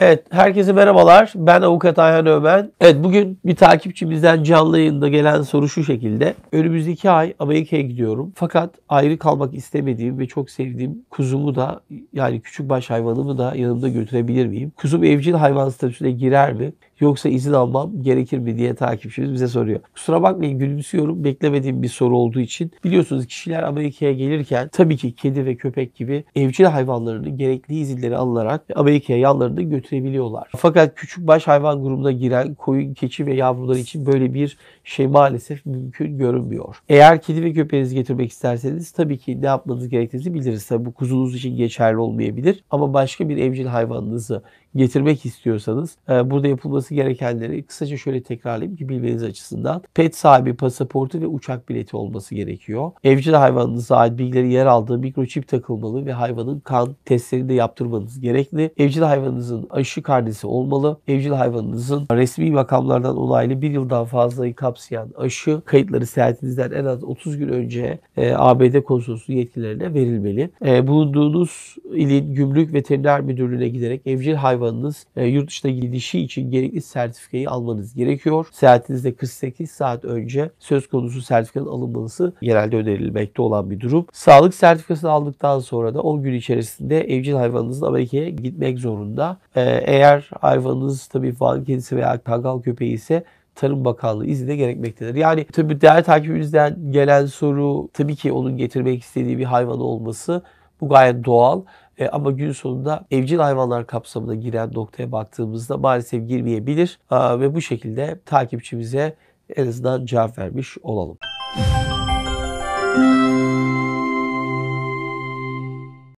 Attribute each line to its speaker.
Speaker 1: Evet, herkese merhabalar. Ben avukat Ayhan Ömen. Evet, bugün bir takipçimizden canlı yayında gelen soru şu şekilde. Önümüzdeki ay Amerika'ya gidiyorum. Fakat ayrı kalmak istemediğim ve çok sevdiğim kuzumu da yani küçük baş hayvanımı da yanımda götürebilir miyim? Kuzum evcil hayvan statüsüne girer mi? Yoksa izin almam gerekir mi diye takipçimiz bize soruyor. Kusura bakmayın gülümsüyorum. Beklemediğim bir soru olduğu için. Biliyorsunuz kişiler Amerika'ya gelirken tabii ki kedi ve köpek gibi evcil hayvanlarını gerekli izinleri alarak Amerika'ya yanlarını götürebiliyorlar. Fakat küçük baş hayvan grubuna giren koyun, keçi ve yavruları için böyle bir şey maalesef mümkün görünmüyor. Eğer kedi ve köpeğinizi getirmek isterseniz tabii ki ne yapmanız gerektiğini biliriz. Tabii bu kuzunuz için geçerli olmayabilir ama başka bir evcil hayvanınızı getirmek istiyorsanız e, burada yapılması gerekenleri kısaca şöyle tekrarlayayım ki bilmeniz açısından. Pet sahibi pasaportu ve uçak bileti olması gerekiyor. Evcil hayvanınıza ait bilgileri yer aldığı mikroçip takılmalı ve hayvanın kan testlerini de yaptırmanız gerekli. Evcil hayvanınızın aşı karnesi olmalı. Evcil hayvanınızın resmi makamlardan onaylı bir yıldan fazlayı kapsayan aşı kayıtları seyahatinizden en az 30 gün önce e, ABD konsolosu yetkililerine verilmeli. E, bulunduğunuz ilin gümrük veteriner müdürlüğüne giderek evcil hayvan hayvanınız e, yurt dışına gidişi için gerekli sertifikayı almanız gerekiyor. Seyahatinizde 48 saat önce söz konusu sertifikanın alınması genelde önerilmekte olan bir durum. Sağlık sertifikasını aldıktan sonra da 10 gün içerisinde evcil hayvanınızın Amerika'ya gitmek zorunda. E, eğer hayvanınız tabii Van kedisi veya kangal köpeği ise Tarım Bakanlığı de gerekmektedir. Yani tabii değer takibimizden gelen soru tabii ki onun getirmek istediği bir hayvan olması bu gayet doğal e, ama gün sonunda evcil hayvanlar kapsamına giren noktaya baktığımızda maalesef girmeyebilir. E, ve bu şekilde takipçimize en azından cevap vermiş olalım. Müzik